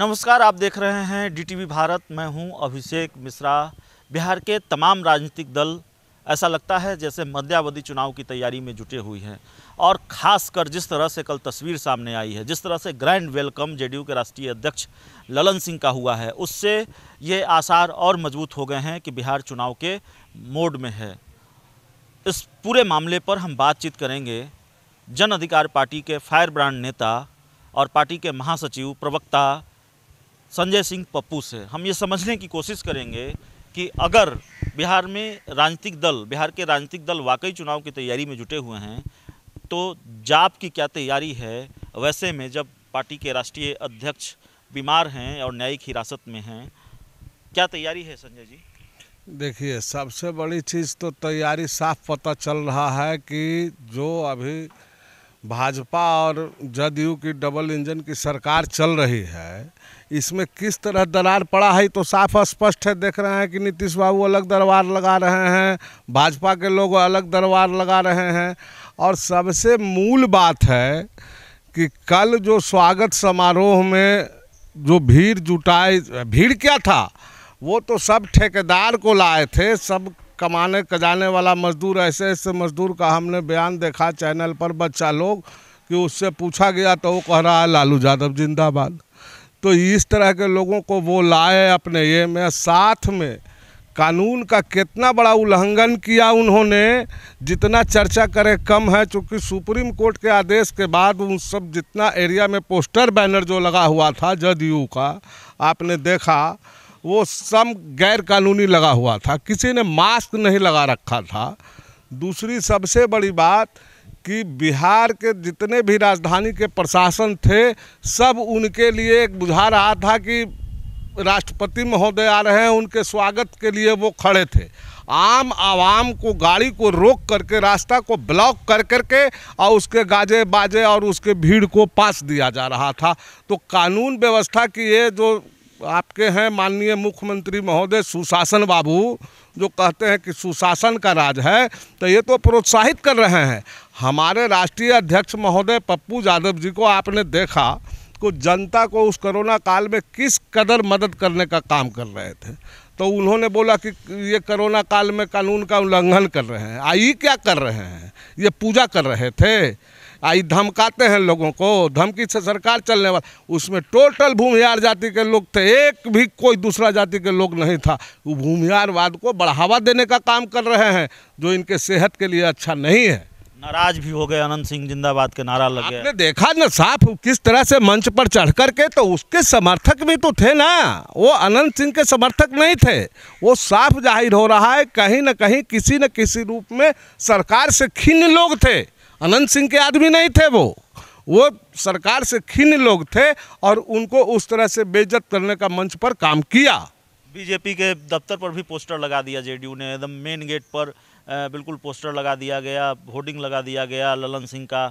नमस्कार आप देख रहे हैं डीटीवी भारत मैं हूं अभिषेक मिश्रा बिहार के तमाम राजनीतिक दल ऐसा लगता है जैसे मध्यावधि चुनाव की तैयारी में जुटे हुई हैं और खासकर जिस तरह से कल तस्वीर सामने आई है जिस तरह से ग्रैंड वेलकम जेडीयू के राष्ट्रीय अध्यक्ष ललन सिंह का हुआ है उससे ये आसार और मजबूत हो गए हैं कि बिहार चुनाव के मोड में है इस पूरे मामले पर हम बातचीत करेंगे जन अधिकार पार्टी के फायर ब्रांड नेता और पार्टी के महासचिव प्रवक्ता संजय सिंह पप्पू से हम ये समझने की कोशिश करेंगे कि अगर बिहार में राजनीतिक दल बिहार के राजनीतिक दल वाकई चुनाव की तैयारी में जुटे हुए हैं तो जाप की क्या तैयारी है वैसे में जब पार्टी के राष्ट्रीय अध्यक्ष बीमार हैं और न्यायिक हिरासत में हैं क्या तैयारी है संजय जी देखिए सबसे बड़ी चीज़ तो तैयारी साफ पता चल रहा है कि जो अभी भाजपा और जदयू की डबल इंजन की सरकार चल रही है इसमें किस तरह दरार पड़ा है तो साफ स्पष्ट है देख रहे हैं कि नीतीश बाबू अलग दरबार लगा रहे हैं भाजपा के लोग अलग दरबार लगा रहे हैं और सबसे मूल बात है कि कल जो स्वागत समारोह में जो भीड़ जुटाए भीड़ क्या था वो तो सब ठेकेदार को लाए थे सब कमाने कजाने वाला मजदूर ऐसे ऐसे मजदूर का हमने बयान देखा चैनल पर बच्चा लोग कि उससे पूछा गया तो वो कह रहा है लालू यादव जिंदाबाद तो इस तरह के लोगों को वो लाए अपने ये में साथ में कानून का कितना बड़ा उल्लंघन किया उन्होंने जितना चर्चा करे कम है चूँकि सुप्रीम कोर्ट के आदेश के बाद उन सब जितना एरिया में पोस्टर बैनर जो लगा हुआ था जदयू का आपने देखा वो सब गैर कानूनी लगा हुआ था किसी ने मास्क नहीं लगा रखा था दूसरी सबसे बड़ी बात कि बिहार के जितने भी राजधानी के प्रशासन थे सब उनके लिए एक बुझा रहा था कि राष्ट्रपति महोदय आ रहे हैं उनके स्वागत के लिए वो खड़े थे आम आवाम को गाड़ी को रोक करके रास्ता को ब्लॉक कर करके और उसके गाजे बाजे और उसके भीड़ को पास दिया जा रहा था तो कानून व्यवस्था की ये जो तो आपके हैं माननीय मुख्यमंत्री महोदय सुशासन बाबू जो कहते हैं कि सुशासन का राज है तो ये तो प्रोत्साहित कर रहे हैं हमारे राष्ट्रीय अध्यक्ष महोदय पप्पू यादव जी को आपने देखा को जनता को उस कोरोना काल में किस कदर मदद करने का काम कर रहे थे तो उन्होंने बोला कि ये कोरोना काल में कानून का उल्लंघन कर रहे हैं आई क्या कर रहे हैं ये पूजा कर रहे थे आई धमकाते हैं लोगों को धमकी से सरकार चलने वाला उसमें टोटल भूमिहार जाति के लोग थे एक भी कोई दूसरा जाति के लोग नहीं था वो भूमिहारवाद को बढ़ावा देने का काम कर रहे हैं जो इनके सेहत के लिए अच्छा नहीं है नाराज भी हो गए अनंत सिंह जिंदाबाद के नारा लग आपने देखा ना साफ किस तरह से मंच पर चढ़ कर के तो उसके समर्थक भी तो थे ना वो अनंत सिंह के समर्थक नहीं थे वो साफ जाहिर हो रहा है कहीं ना कहीं किसी न किसी रूप में सरकार से खिन्न लोग थे अनंत सिंह के आदमी नहीं थे वो वो सरकार से खिन्न लोग थे और उनको उस तरह से बेइज्जत करने का मंच पर काम किया बीजेपी के दफ्तर पर भी पोस्टर लगा दिया जेडीयू ने एकदम मेन गेट पर बिल्कुल पोस्टर लगा दिया गया होर्डिंग लगा दिया गया ललन सिंह का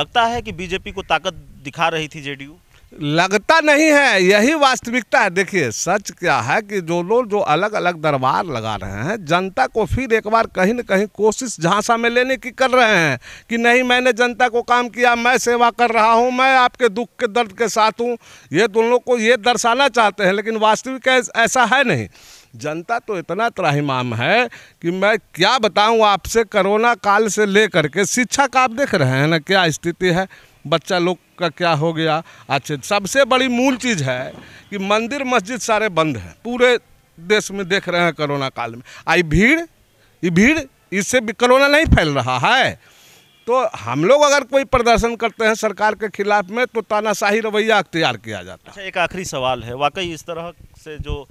लगता है कि बीजेपी को ताकत दिखा रही थी जेडीयू लगता नहीं है यही वास्तविकता है देखिए सच क्या है कि जो लोग जो अलग अलग दरबार लगा रहे हैं जनता को फिर एक बार कहीं ना कहीं कोशिश झांसा में लेने की कर रहे हैं कि नहीं मैंने जनता को काम किया मैं सेवा कर रहा हूं मैं आपके दुख के दर्द के साथ हूं ये दोनों लोग को ये दर्शाना चाहते हैं लेकिन वास्तविक ऐसा है नहीं जनता तो इतना त्राहीमाम है कि मैं क्या बताऊँ आपसे कोरोना काल से लेकर के शिक्षा का आप देख रहे हैं ना क्या स्थिति है बच्चा लोग का क्या हो गया अच्छा सबसे बड़ी मूल चीज़ है कि मंदिर मस्जिद सारे बंद हैं पूरे देश में देख रहे हैं कोरोना काल में आई भीड़ ये भीड़ इससे भी कोरोना नहीं फैल रहा है तो हम लोग अगर कोई प्रदर्शन करते हैं सरकार के खिलाफ में तो तानाशाही रवैया अख्तियार किया जाता है अच्छा एक आखिरी सवाल है वाकई इस तरह से जो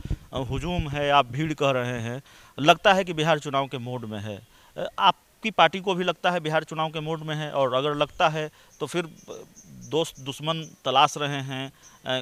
हुजूम है आप भीड़ कह रहे हैं लगता है कि बिहार चुनाव के मोड में है आप आपकी पार्टी को भी लगता है बिहार चुनाव के मूड में है और अगर लगता है तो फिर दोस्त दुश्मन तलाश रहे हैं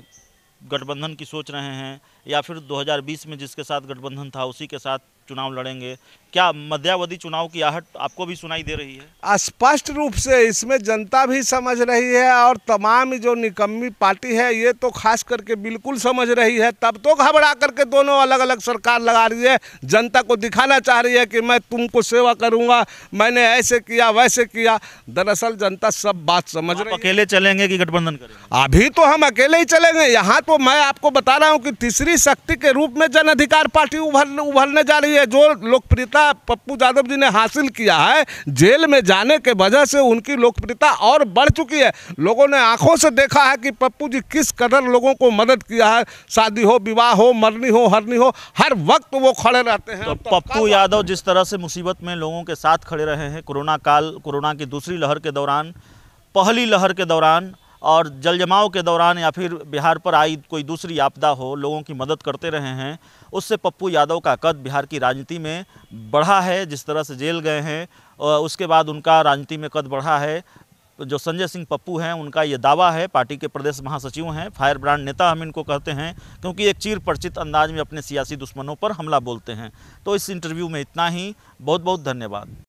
गठबंधन की सोच रहे हैं या फिर 2020 में जिसके साथ गठबंधन था उसी के साथ चुनाव लड़ेंगे क्या मध्यावधि चुनाव की आहट आपको भी सुनाई दे रही है स्पष्ट रूप से इसमें जनता भी समझ रही है और तमाम जो निकम्मी पार्टी है ये तो खास करके बिल्कुल समझ रही है तब तो घबरा करके दोनों अलग अलग सरकार लगा रही है जनता को दिखाना चाह रही है कि मैं तुमको सेवा करूँगा मैंने ऐसे किया वैसे किया दरअसल जनता सब बात समझ रही अकेले चलेंगे कि गठबंधन अभी तो हम अकेले ही चलेंगे यहाँ तो मैं आपको बता रहा हूँ कि तीसरी शक्ति के रूप में जन अधिकार पार्टी उभर उभरने जा रही है जो लोकप्रियता पप्पू यादव जी ने हासिल किया है जेल में जाने के वजह से उनकी लोकप्रियता और बढ़ चुकी है लोगों ने आंखों से देखा है कि पप्पू जी किस कदर लोगों को मदद किया है शादी हो विवाह हो मरनी हो हरनी हो हर वक्त वो खड़े रहते हैं तो, तो पप्पू यादव जिस तरह से मुसीबत में लोगों के साथ खड़े रहे हैं कोरोना काल कोरोना की दूसरी लहर के दौरान पहली लहर के दौरान और जल जमाव के दौरान या फिर बिहार पर आई कोई दूसरी आपदा हो लोगों की मदद करते रहे हैं उससे पप्पू यादव का कद बिहार की राजनीति में बढ़ा है जिस तरह से जेल गए हैं उसके बाद उनका राजनीति में कद बढ़ा है जो संजय सिंह पप्पू हैं उनका ये दावा है पार्टी के प्रदेश महासचिव हैं फायर ब्रांड नेता हम इनको कहते हैं क्योंकि एक चीर परिचित अंदाज में अपने सियासी दुश्मनों पर हमला बोलते हैं तो इस इंटरव्यू में इतना ही बहुत बहुत धन्यवाद